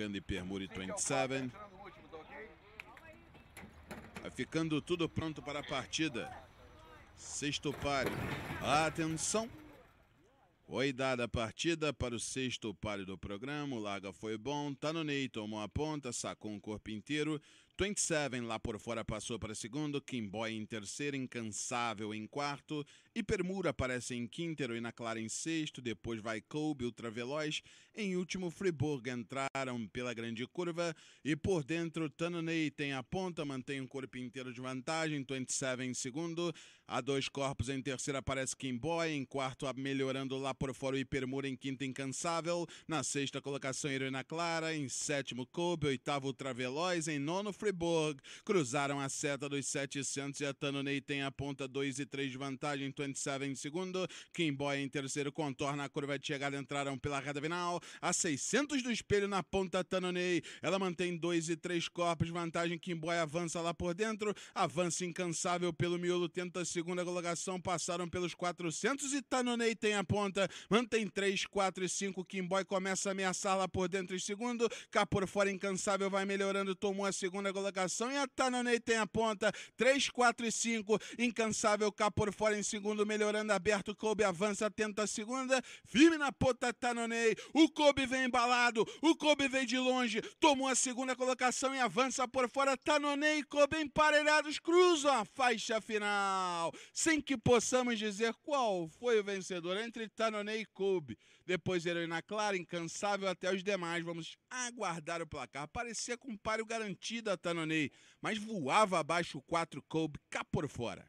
Candy Permuri 27. Vai ficando tudo pronto para a partida. Sexto páreo. Atenção! Foi dada a partida para o sexto páreo do programa. O larga foi bom. Tá no Ney, tomou a ponta, sacou um corpo inteiro. 27 lá por fora passou para segundo, Kimboy em terceiro, Incansável em quarto, Hipermura aparece em quinto, Heroína Clara em sexto, depois vai Kobe, Ultraveloz, em último Friburgo entraram pela grande curva e por dentro Tananay tem a ponta, mantém o corpo inteiro de vantagem, 27 em segundo, a dois corpos em terceiro aparece Kimboy, em quarto melhorando lá por fora o Hipermura, em quinto Incansável, na sexta colocação Heroína Clara, em sétimo Kobe, oitavo Ultraveloz, em nono Friburgo, Freiburg cruzaram a seta dos 700 e a Tanonei tem a ponta 2 e 3 de vantagem, 27 em segundo, Kimboy em terceiro, contorna a curva de chegada, entraram pela reta final, a 600 do espelho na ponta Tanonei, ela mantém 2 e 3 corpos, vantagem, Kimboy avança lá por dentro, avança incansável pelo miolo, tenta a segunda colocação, passaram pelos 400 e Tanonei tem a ponta, mantém 3, 4 e 5, Kimboy começa a ameaçar lá por dentro em segundo, cá por fora incansável vai melhorando, tomou a segunda colocação. E a Tanonei tem a ponta, 3, 4 e 5. Incansável cá por fora em segundo, melhorando aberto. Kobe avança, tenta a segunda. Firme na ponta, Tanonei O Kobe vem embalado, o Kobe vem de longe. Tomou a segunda colocação e avança por fora. Tanonei e Kobe emparelhados, cruzam a faixa final. Sem que possamos dizer qual foi o vencedor entre Tanonei e Kobe. Depois Heroína Clara, incansável até os demais. Vamos aguardar o placar. Parecia com um páreo garantido Tanonei, mas voava abaixo o 4 Kobe cá por fora.